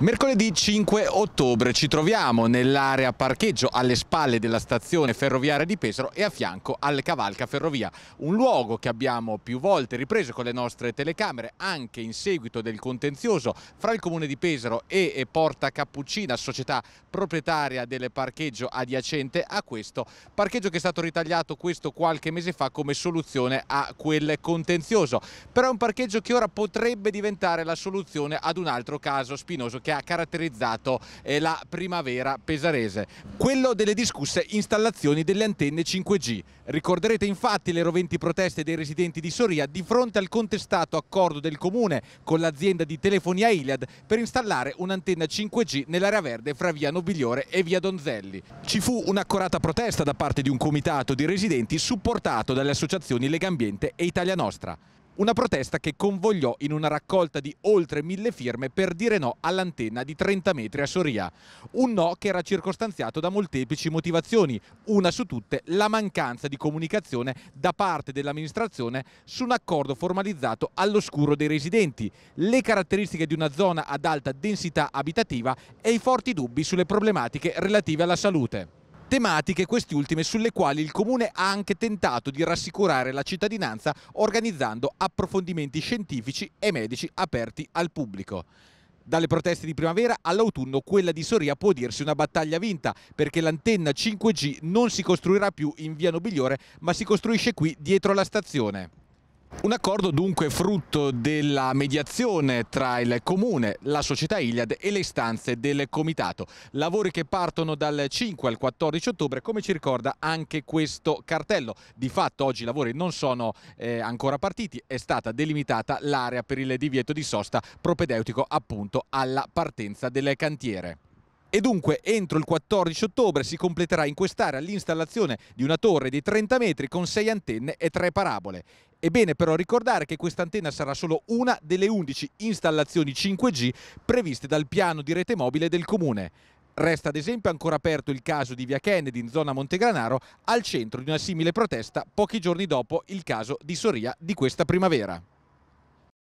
Mercoledì 5 ottobre ci troviamo nell'area parcheggio alle spalle della stazione ferroviaria di Pesaro e a fianco al Cavalca Ferrovia, un luogo che abbiamo più volte ripreso con le nostre telecamere anche in seguito del contenzioso fra il comune di Pesaro e Porta Cappuccina, società proprietaria del parcheggio adiacente a questo parcheggio che è stato ritagliato questo qualche mese fa come soluzione a quel contenzioso, però è un parcheggio che ora potrebbe diventare la soluzione ad un altro caso spinoso che che ha caratterizzato eh, la primavera pesarese, quello delle discusse installazioni delle antenne 5G. Ricorderete infatti le roventi proteste dei residenti di Soria di fronte al contestato accordo del comune con l'azienda di telefonia Iliad per installare un'antenna 5G nell'area verde fra via Nobiliore e via Donzelli. Ci fu un'accorata protesta da parte di un comitato di residenti supportato dalle associazioni Legambiente e Italia Nostra. Una protesta che convogliò in una raccolta di oltre mille firme per dire no all'antenna di 30 metri a Soria. Un no che era circostanziato da molteplici motivazioni, una su tutte la mancanza di comunicazione da parte dell'amministrazione su un accordo formalizzato all'oscuro dei residenti, le caratteristiche di una zona ad alta densità abitativa e i forti dubbi sulle problematiche relative alla salute tematiche queste ultime sulle quali il Comune ha anche tentato di rassicurare la cittadinanza organizzando approfondimenti scientifici e medici aperti al pubblico. Dalle proteste di primavera all'autunno quella di Soria può dirsi una battaglia vinta perché l'antenna 5G non si costruirà più in via Nobiliore ma si costruisce qui dietro la stazione. Un accordo dunque frutto della mediazione tra il Comune, la società Iliad e le istanze del Comitato. Lavori che partono dal 5 al 14 ottobre, come ci ricorda anche questo cartello. Di fatto oggi i lavori non sono eh, ancora partiti, è stata delimitata l'area per il divieto di sosta propedeutico appunto alla partenza del cantiere. E dunque entro il 14 ottobre si completerà in quest'area l'installazione di una torre di 30 metri con 6 antenne e 3 parabole. È bene però ricordare che questa antenna sarà solo una delle 11 installazioni 5G previste dal piano di rete mobile del comune. Resta ad esempio ancora aperto il caso di Via Kennedy in zona Montegranaro, al centro di una simile protesta pochi giorni dopo il caso di Soria di questa primavera.